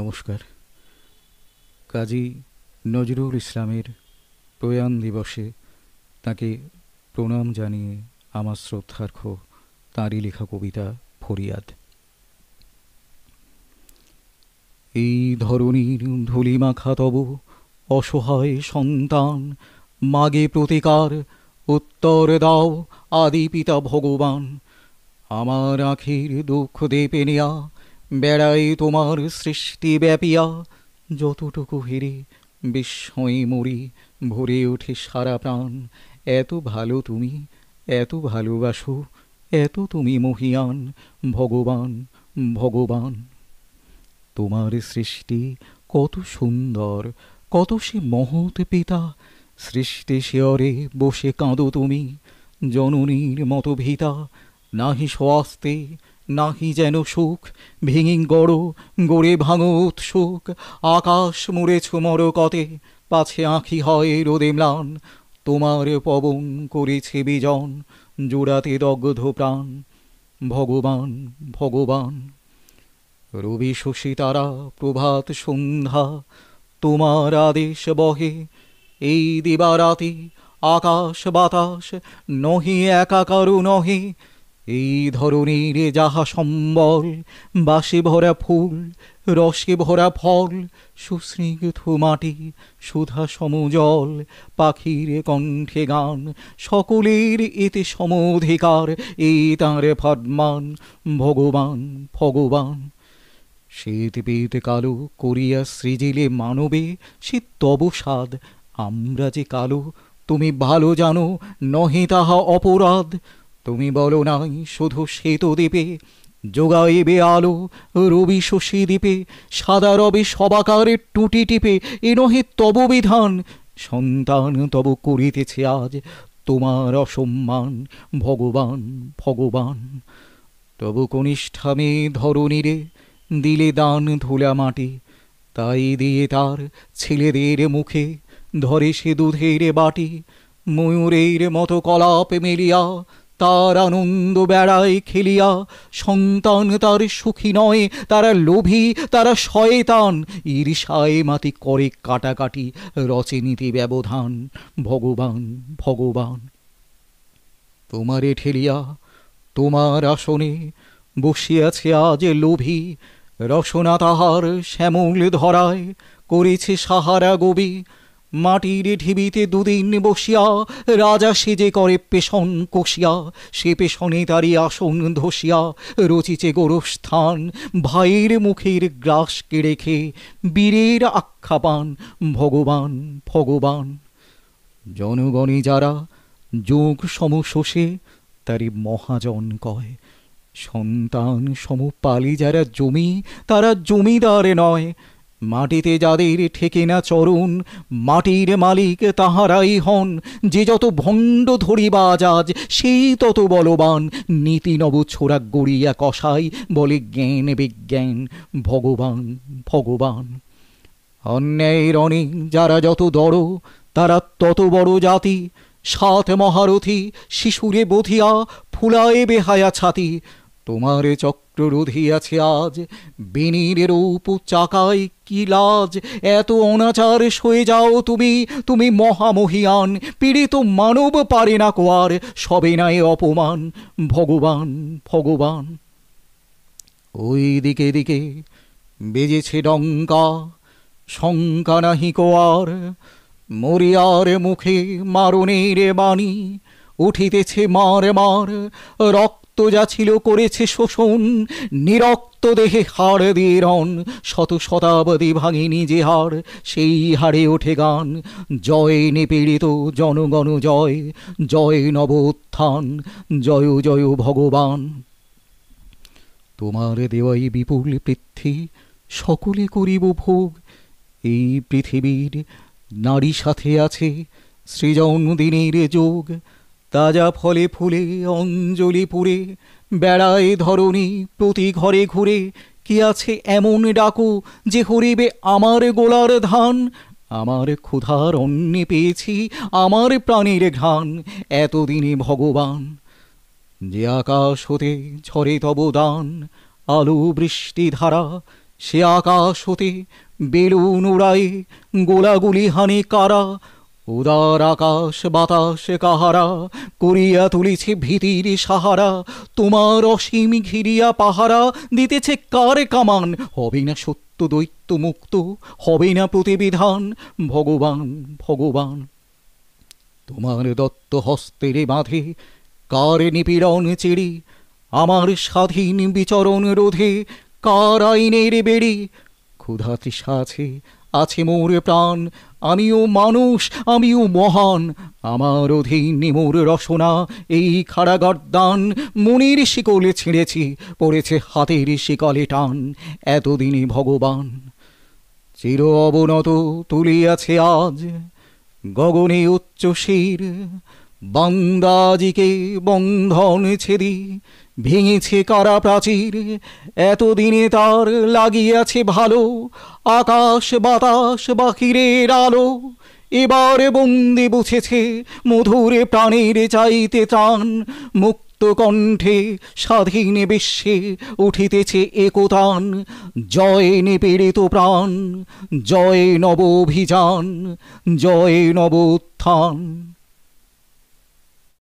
নমস্কার কাজী নজরুল ইসলামের প্রয়াণ দিবসে তাকে প্রণাম জানিয়ে আমার শ্রদ্ধার্ঘ তাঁরই লেখা কবিতা ফরিয়াদ এই ধরনীর ধুলিমাখা তব অসহায় সন্তান মাগে প্রতিকার উত্তর দাও আদি পিতা ভগবান আমার আখির দুঃখ দেবে নেয়া বেড়াই তোমার সৃষ্টি ব্যাপিয়া যতটুকু হিরি বিস্ময়ী মরি ভরে ওঠে সারা প্রাণ এত ভালো তুমি এত ভালোবাসো এত তুমি মহিয়ান ভগবান ভগবান তোমার সৃষ্টি কত সুন্দর কত সে মহৎ পিতা সৃষ্টি শিয়রে বসে কাঁদো তুমি জননীর মতো ভিতা নাহি সোয়াস্তে নাহি যেন সুখ ভেঙিং গড় গড়ে ভাঙ উৎসুক আকাশ মুড়ে ছুমর কতে পাছে আঁখি হয় রোদে ম্লান তোমার পবন করেছে বিজন জোড়াতে দগ্ধ প্রাণ ভগবান ভগবান রবি শশী তারা প্রভাত সন্ধ্যা তোমার আদেশ বহে এই দিবারাতি আকাশ বাতাস নহি একাকারু নহি এই ধরনের যাহা সম্বল বাসে ভরা ফুল রসে ভরা ফল সুস্নিগ্ধ মাটি সুধা সমজল পাখির কণ্ঠে গান সকলের এতে সমধিকার এই তাঁর ফদমান ভগবান ভগবান শীত বেদ কালো করিয়া সৃজিলে মানবে সে তব আমরা যে কালো তুমি ভালো জানো নহে তাহা অপরাধ তুমি বলো নাই শুধু সেতু দ্বীপে যোগাইবে আলো রবি শশী দ্বীপে সাদা রবে সবাকারের টুটি টিপে এ নহে তব বিধান সন্তান তব করিতেছে আজ তোমার অসম্মান ভগবান ভগবান তব কনিষ্ঠামে রে দিলে দান ধুলা মাটি তাই দিয়ে তার ছেলেদের মুখে ধরে সে দুধের বাটি ময়ূরের মতো কলাপ মেলিয়া তার আনন্দ বেড়ায় খেলিয়া সন্তান তার সুখী নয় তারা লোভী তারা শয়তান ঈর্ষায় মাতি করে কাটাকাটি রচেনীতি ব্যবধান ভগবান ভগবান তোমারে ঠেলিয়া তোমার আসনে বসিয়াছে আজ লোভী রসনা তাহার শ্যামল ধরায় করেছে সাহারা গবি মাটির ঢিবিতে দুদিন বসিয়া রাজা সেজে করে পেশন কষিয়া সে পেশনে তারি আসন ধসিয়া রচিছে গোরস্থান ভাইয়ের মুখের গ্রাস কে রেখে বীরের আখ্যা পান ভগবান ভগবান জনগণে যারা যোগ সম শোষে তারি মহাজন কয় সন্তান পালি যারা জমি তারা জমিদারে নয় মাটিতে যাদের ঠেকে না চরণ মাটির মালিক তাহারাই হন যে যত ভণ্ড ধরিবা আজাজ সেই তত বলবান নীতিনব ছোড়া গড়িয়া কষাই বলে জ্ঞান বিজ্ঞান ভগবান ভগবান অন্যায়ের অনেক যারা যত দড় তারা তত বড় জাতি সাত মহারথী শিশুরে বধিয়া ফুলায়ে বেহায়া ছাতি তোমার চক্র আছে আজ বিনীর রূপ চাকায় কি লাজ এত অনাচার সয়ে যাও তুমি তুমি মহামহিয়ান পীড়িত মানব পারে না কোয়ার সবে নাই অপমান ভগবান ভগবান ওই দিকে দিকে বেজেছে ডঙ্কা শঙ্কা নাহি কোয়ার মরিয়ার মুখে মারণের বাণী উঠিতেছে মার মার রক্ত যা ছিল করেছে শোষণ নিরক্ত দেহে হাড় দিয়ে রণ শত শতাব্দী ভাঙিনি যে হার সেই হাড়ে ওঠে গান জয় নিপীড়িত জনগণ জয় জয় নব উত্থান জয় জয় ভগবান তোমার দেওয়াই বিপুল পৃথ্বী সকলে করিব ভোগ এই পৃথিবীর নারী সাথে আছে সৃজন দিনের যোগ তাজা ফলে ফুলে অঞ্জলি পুরে বেড়ায় ধরণী প্রতি ঘরে ঘুরে কি আছে এমন ডাকু যে হরিবে আমার গোলার ধান আমার ক্ষুধার অন্যে পেয়েছি আমার প্রাণীর ঘ্রাণ এতদিনে ভগবান যে আকাশ হতে ঝরে তব দান আলো বৃষ্টি ধারা সে আকাশ হতে বেলুন উড়াই গোলাগুলি হানি কারা উদার আকাশ বাতাসে কাহারা করিয়া তুলিছে ভীতির সাহারা তোমার অসীম ঘিরিয়া পাহারা দিতেছে কারে কামান হবে না সত্য দৈত্য মুক্ত হবে না প্রতিবিধান ভগবান ভগবান তোমার দত্ত হস্তের বাঁধে কারে নিপীড়ন চিড়ি আমার স্বাধীন বিচরণ রোধে কার আইনের বেড়ি ক্ষুধা তৃষা আছে আছে মোর প্রাণ আমিও মানুষ আমিও মহান আমার অধীন নিমুর রসনা এই খাড়াগর্দান মনির শিকলে ছিঁড়েছি পড়েছে হাতের শিকলে টান এতদিনে ভগবান চির অবনত তুলিয়াছে আজ গগনে উচ্চ শির বান্দাজিকে বন্ধন ছেদি ভেঙেছে কারা প্রাচীর এতদিনে তার লাগিয়াছে ভালো আকাশ বাতাস বাকিরের আলো এবার বন্দি বুঝেছে মধুর প্রাণীর চাইতে ত্রাণ মুক্ত কণ্ঠে স্বাধীন বিশ্বে উঠিতেছে একতান জয় নিপীড়িত প্রাণ জয় নব অভিযান জয় নব উত্থান